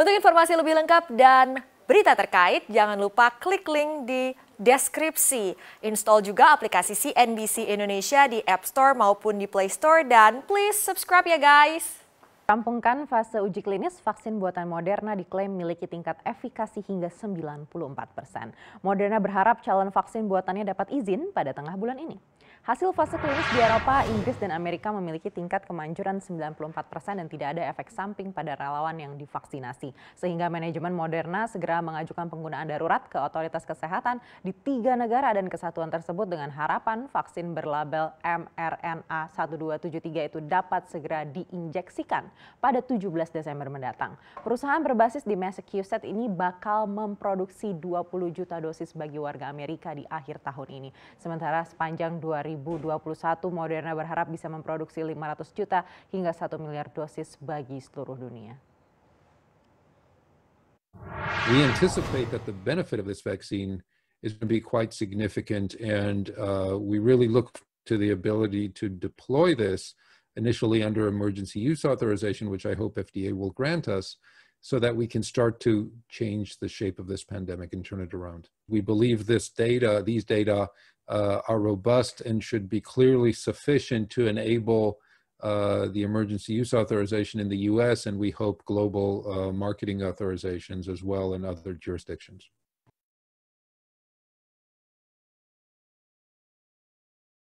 Untuk informasi lebih lengkap dan berita terkait, jangan lupa klik link di deskripsi. Install juga aplikasi CNBC Indonesia di App Store maupun di Play Store dan please subscribe ya guys. Rampungkan fase uji klinis, vaksin buatan Moderna diklaim memiliki tingkat efikasi hingga 94 persen. Moderna berharap calon vaksin buatannya dapat izin pada tengah bulan ini. Hasil fase klinis di Eropa, Inggris, dan Amerika memiliki tingkat kemanjuran 94 persen dan tidak ada efek samping pada relawan yang divaksinasi. Sehingga manajemen Moderna segera mengajukan penggunaan darurat ke otoritas kesehatan di tiga negara dan kesatuan tersebut dengan harapan vaksin berlabel mRNA 1273 itu dapat segera diinjeksikan pada 17 Desember mendatang. Perusahaan berbasis di Massachusetts ini bakal memproduksi 20 juta dosis bagi warga Amerika di akhir tahun ini. Sementara sepanjang 2021 Moderna berharap bisa memproduksi 500 juta hingga 1 miliar dosis bagi seluruh dunia. We anticipate that the benefit of this vaccine is going to be quite significant, and uh, we really look to the ability to deploy this initially under emergency use authorization, which I hope FDA will grant us, so that we can start to change the shape of this pandemic and turn it around. We believe this data, these data uh, are robust and should be clearly sufficient to enable uh, the emergency use authorization in the US and we hope global uh, marketing authorizations as well in other jurisdictions.